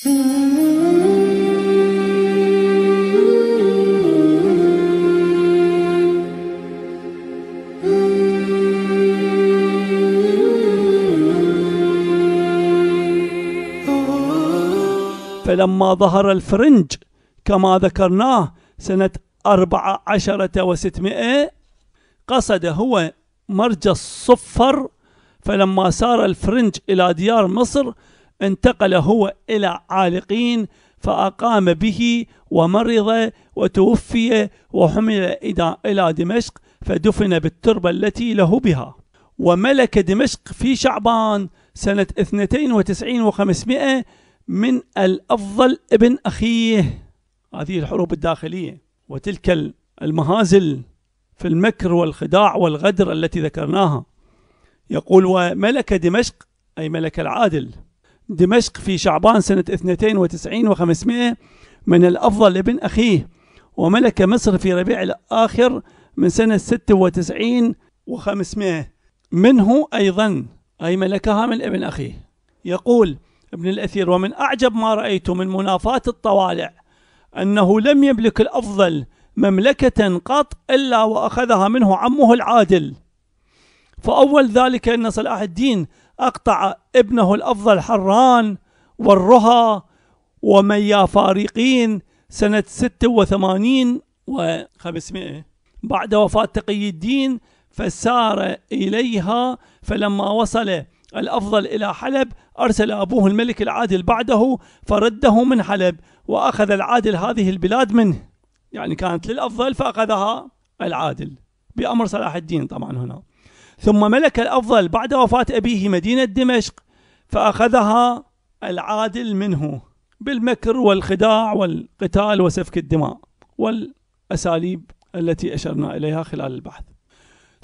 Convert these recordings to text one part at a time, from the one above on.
فلما ظهر الفرنج كما ذكرناه سنة أربعة عشرة وستمائة قصد هو مرج الصفر فلما سار الفرنج إلى ديار مصر انتقل هو إلى عالقين فأقام به ومرض وتوفي وحمل إلى دمشق فدفن بالتربة التي له بها وملك دمشق في شعبان سنة 92 و500 من الأفضل ابن أخيه هذه الحروب الداخلية وتلك المهازل في المكر والخداع والغدر التي ذكرناها يقول وملك دمشق أي ملك العادل دمشق في شعبان سنة 92 و500 من الأفضل لابن أخيه وملك مصر في ربيع الآخر من سنة 96 و500 منه أيضا أي ملكها من ابن أخيه يقول ابن الأثير ومن أعجب ما رأيت من منافاة الطوالع أنه لم يملك الأفضل مملكة قط إلا وأخذها منه عمه العادل فأول ذلك أن صلاح الدين أقطع ابنه الأفضل حران والرها وميا فارقين سنة 86 و500 بعد وفاة تقي الدين فسار إليها فلما وصل الأفضل إلى حلب أرسل أبوه الملك العادل بعده فرده من حلب وأخذ العادل هذه البلاد منه يعني كانت للأفضل فأخذها العادل بأمر صلاح الدين طبعا هنا ثم ملك الأفضل بعد وفاة أبيه مدينة دمشق فأخذها العادل منه بالمكر والخداع والقتال وسفك الدماء والأساليب التي أشرنا إليها خلال البحث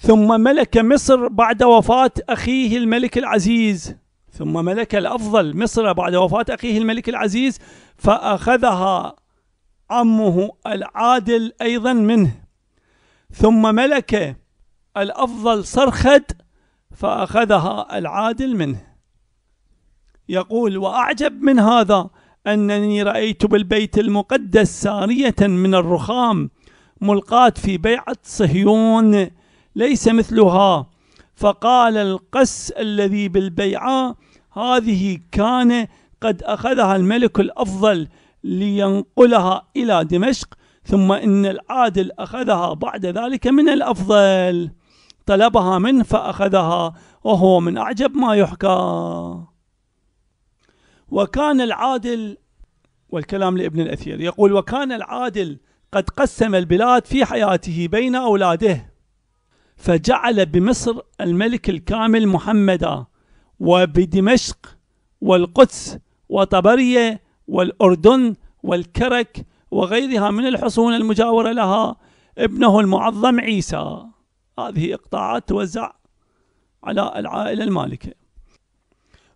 ثم ملك مصر بعد وفاة أخيه الملك العزيز ثم ملك الأفضل مصر بعد وفاة أخيه الملك العزيز فأخذها عمه العادل أيضا منه ثم ملك الأفضل صرخت فأخذها العادل منه يقول وأعجب من هذا أنني رأيت بالبيت المقدس سارية من الرخام ملقاة في بيعة صهيون ليس مثلها فقال القس الذي بالبيعة هذه كان قد أخذها الملك الأفضل لينقلها إلى دمشق ثم إن العادل أخذها بعد ذلك من الأفضل طلبها منه فأخذها وهو من أعجب ما يحكى وكان العادل والكلام لابن الأثير يقول وكان العادل قد قسم البلاد في حياته بين أولاده فجعل بمصر الملك الكامل محمدا وبدمشق والقدس وطبرية والأردن والكرك وغيرها من الحصون المجاورة لها ابنه المعظم عيسى هذه إقطاعات توزع على العائلة المالكة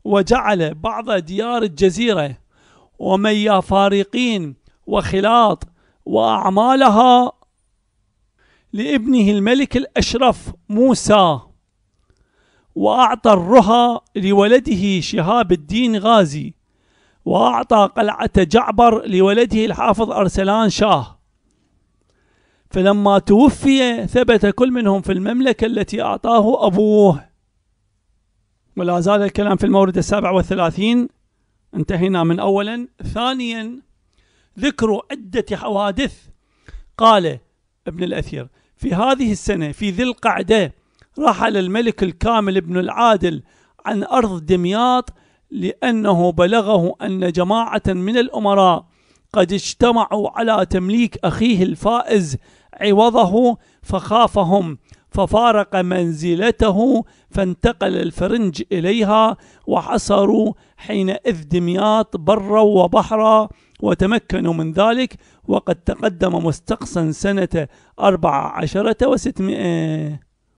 وجعل بعض ديار الجزيرة فارقين وخلاط وأعمالها لابنه الملك الأشرف موسى وأعطى الرها لولده شهاب الدين غازي وأعطى قلعة جعبر لولده الحافظ أرسلان شاه فلما توفي ثبت كل منهم في المملكة التي أعطاه أبوه ولا زال الكلام في المورد السابع والثلاثين انتهينا من أولا ثانيا ذكر عدة حوادث قال ابن الأثير في هذه السنة في ذي القعدة رحل الملك الكامل ابن العادل عن أرض دمياط لأنه بلغه أن جماعة من الأمراء قد اجتمعوا على تمليك أخيه الفائز عوضه فخافهم ففارق منزلته فانتقل الفرنج إليها وحصروا حينئذ دمياط برا وبحرا وتمكنوا من ذلك وقد تقدم مستقصا سنة أربع عشرة وستمائة